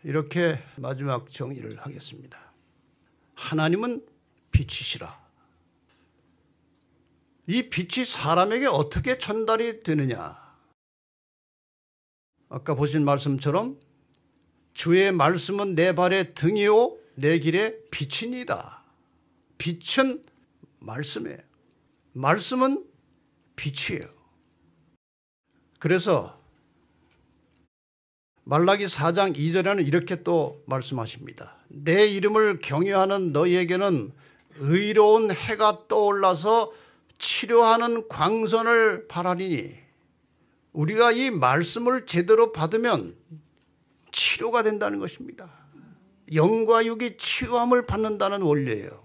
이렇게 마지막 정의를 하겠습니다. 하나님은 빛이시라. 이 빛이 사람에게 어떻게 전달이 되느냐? 아까 보신 말씀처럼 주의 말씀은 내 발의 등이요 내 길의 빛이니다. 빛은 말씀이에요. 말씀은 빛이에요. 그래서 말라기 4장 2절에는 이렇게 또 말씀하십니다. 내 이름을 경유하는 너희에게는 의로운 해가 떠올라서 치료하는 광선을 바라리니 우리가 이 말씀을 제대로 받으면 치료가 된다는 것입니다. 영과 육이 치유함을 받는다는 원리예요.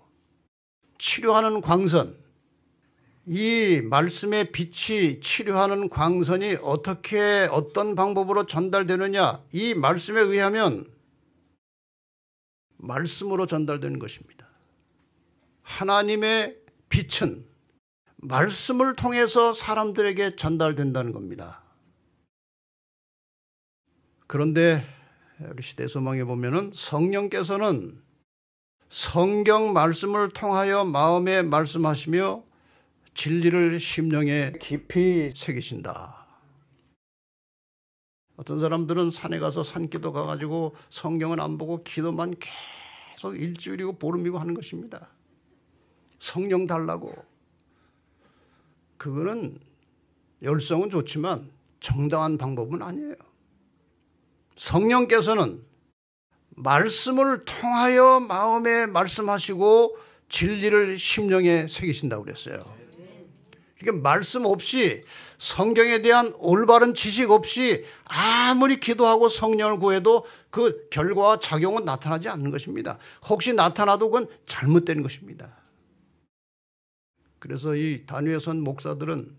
치료하는 광선 이 말씀의 빛이 치료하는 광선이 어떻게 어떤 방법으로 전달되느냐 이 말씀에 의하면 말씀으로 전달되는 것입니다. 하나님의 빛은 말씀을 통해서 사람들에게 전달된다는 겁니다. 그런데 우리 시대 소망에 보면은 성령께서는 성경 말씀을 통하여 마음에 말씀하시며 진리를 심령에 깊이 새기신다. 어떤 사람들은 산에 가서 산기도 가가지고 성경은 안 보고 기도만 계속 일주일이고 보름이고 하는 것입니다. 성령 달라고. 그거는 열성은 좋지만 정당한 방법은 아니에요. 성령께서는 말씀을 통하여 마음에 말씀하시고 진리를 심령에 새기신다고 그랬어요. 이러니 말씀 없이 성경에 대한 올바른 지식 없이 아무리 기도하고 성령을 구해도 그 결과와 작용은 나타나지 않는 것입니다. 혹시 나타나도 그건 잘못된 것입니다. 그래서 이 단위에선 목사들은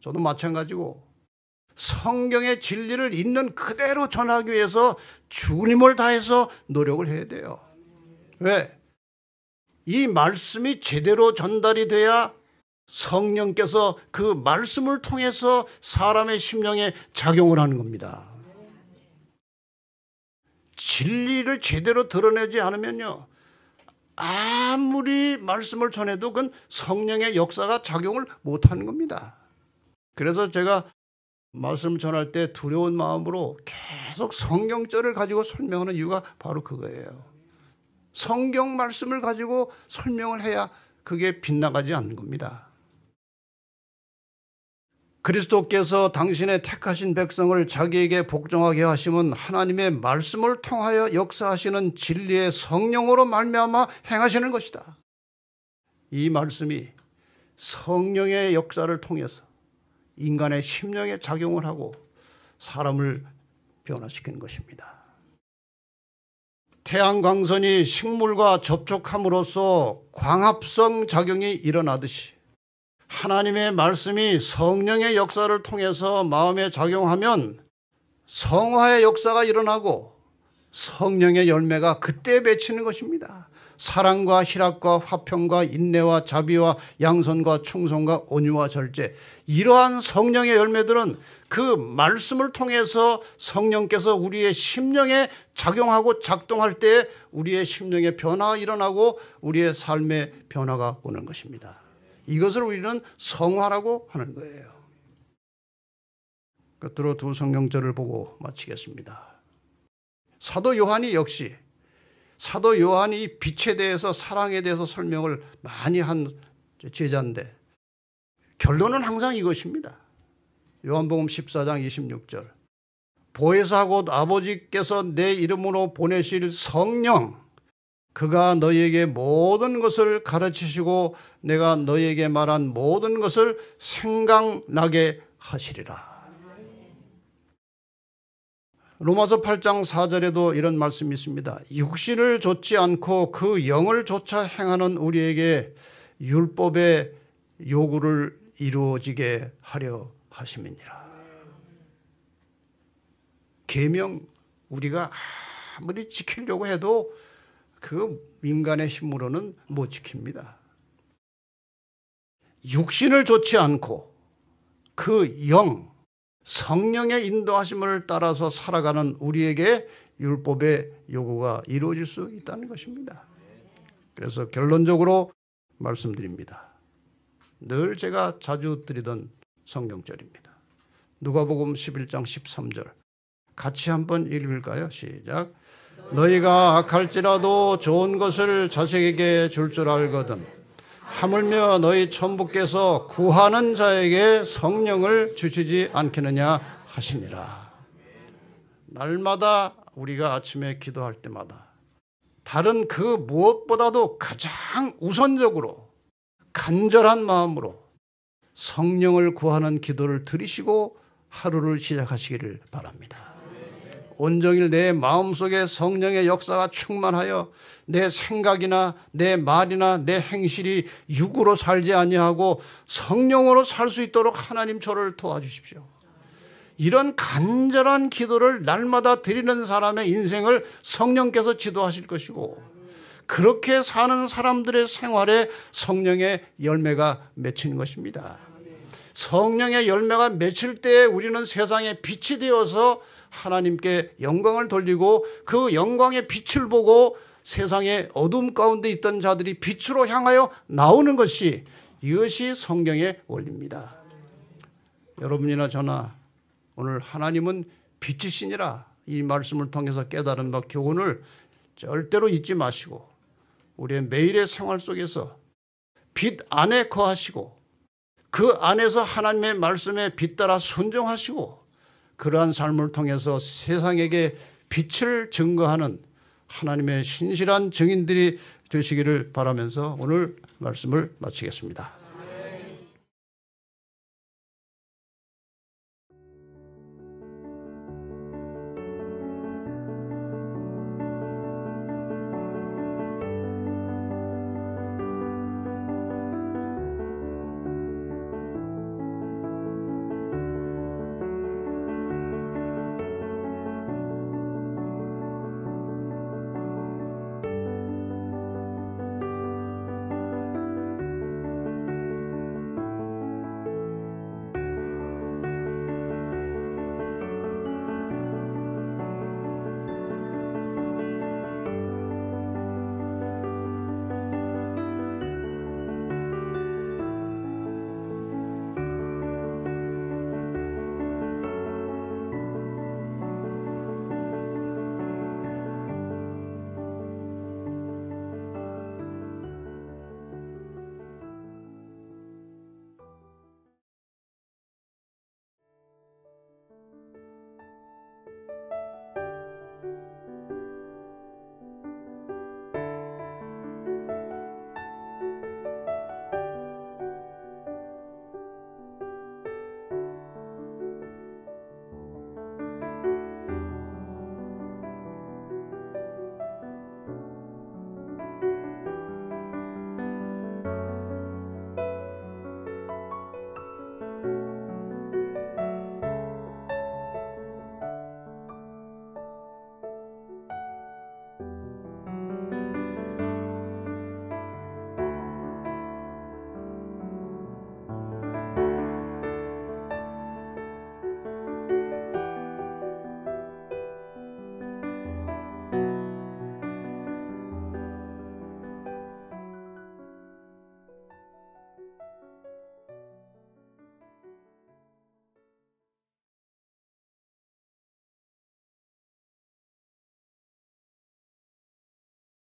저도 마찬가지고 성경의 진리를 있는 그대로 전하기 위해서 주님을 다해서 노력을 해야 돼요. 왜? 이 말씀이 제대로 전달이 돼야 성령께서 그 말씀을 통해서 사람의 심령에 작용을 하는 겁니다. 진리를 제대로 드러내지 않으면요. 아무리 말씀을 전해도 그건 성령의 역사가 작용을 못하는 겁니다. 그래서 제가 말씀 전할 때 두려운 마음으로 계속 성경절을 가지고 설명하는 이유가 바로 그거예요. 성경 말씀을 가지고 설명을 해야 그게 빗나가지 않는 겁니다. 그리스도께서 당신의 택하신 백성을 자기에게 복종하게 하심은 하나님의 말씀을 통하여 역사하시는 진리의 성령으로 말미암아 행하시는 것이다. 이 말씀이 성령의 역사를 통해서 인간의 심령에 작용을 하고 사람을 변화시키는 것입니다. 태양광선이 식물과 접촉함으로써 광합성 작용이 일어나듯이 하나님의 말씀이 성령의 역사를 통해서 마음에 작용하면 성화의 역사가 일어나고 성령의 열매가 그때 맺히는 것입니다. 사랑과 희락과 화평과 인내와 자비와 양선과 충성과 온유와 절제 이러한 성령의 열매들은 그 말씀을 통해서 성령께서 우리의 심령에 작용하고 작동할 때 우리의 심령의 변화가 일어나고 우리의 삶의 변화가 오는 것입니다. 이것을 우리는 성화라고 하는 거예요. 끝으로 그 두 성경절을 보고 마치겠습니다. 사도 요한이 역시 사도 요한이 빛에 대해서 사랑에 대해서 설명을 많이 한 제자인데 결론은 항상 이것입니다. 요한복음 14장 26절. 보혜사 곧 아버지께서 내 이름으로 보내실 성령 그가 너희에게 모든 것을 가르치시고 내가 너희에게 말한 모든 것을 생각나게 하시리라. 로마서 8장 4절에도 이런 말씀이 있습니다. 육신을 좇지 않고 그 영을 조차 행하는 우리에게 율법의 요구를 이루어지게 하려 하심이니라. 계명 우리가 아무리 지키려고 해도 그 인간의 힘으로는 못 지킵니다. 육신을 좋지 않고 그 영, 성령의 인도하심을 따라서 살아가는 우리에게 율법의 요구가 이루어질 수 있다는 것입니다. 그래서 결론적으로 말씀드립니다. 늘 제가 자주 드리던 성경절입니다. 누가복음 11장 13절 같이 한번 읽을까요? 시작. 너희가 악할지라도 좋은 것을 자식에게 줄 줄 알거든 하물며 너희 천부께서 구하는 자에게 성령을 주시지 않겠느냐 하시니라. 날마다 우리가 아침에 기도할 때마다 다른 그 무엇보다도 가장 우선적으로 간절한 마음으로 성령을 구하는 기도를 들이시고 하루를 시작하시기를 바랍니다. 온종일 내 마음속에 성령의 역사가 충만하여 내 생각이나 내 말이나 내 행실이 육으로 살지 아니하고 성령으로 살 수 있도록 하나님 저를 도와주십시오. 이런 간절한 기도를 날마다 드리는 사람의 인생을 성령께서 지도하실 것이고 그렇게 사는 사람들의 생활에 성령의 열매가 맺히는 것입니다. 성령의 열매가 맺힐 때 우리는 세상에 빛이 되어서 하나님께 영광을 돌리고 그 영광의 빛을 보고 세상의 어둠 가운데 있던 자들이 빛으로 향하여 나오는 것이 이것이 성경의 원리입니다. 여러분이나 저나 오늘 하나님은 빛이시니라 이 말씀을 통해서 깨달은 바 교훈을 절대로 잊지 마시고 우리의 매일의 생활 속에서 빛 안에 거하시고 그 안에서 하나님의 말씀에 빛따라 순종하시고 그러한 삶을 통해서 세상에게 빛을 증거하는 하나님의 신실한 증인들이 되시기를 바라면서 오늘 말씀을 마치겠습니다.